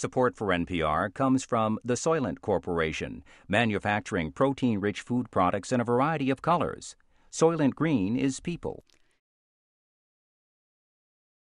Support for NPR comes from the Soylent Corporation, manufacturing protein rich food products in a variety of colors. Soylent Green is people.